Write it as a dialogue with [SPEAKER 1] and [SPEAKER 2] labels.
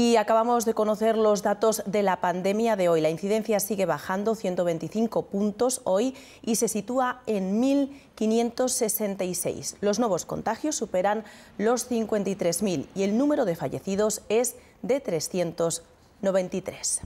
[SPEAKER 1] Y acabamos de conocer los datos de la pandemia de hoy. La incidencia sigue bajando 125 puntos hoy y se sitúa en 1.566. Los nuevos contagios superan los 53.000 y el número de fallecidos es de 393.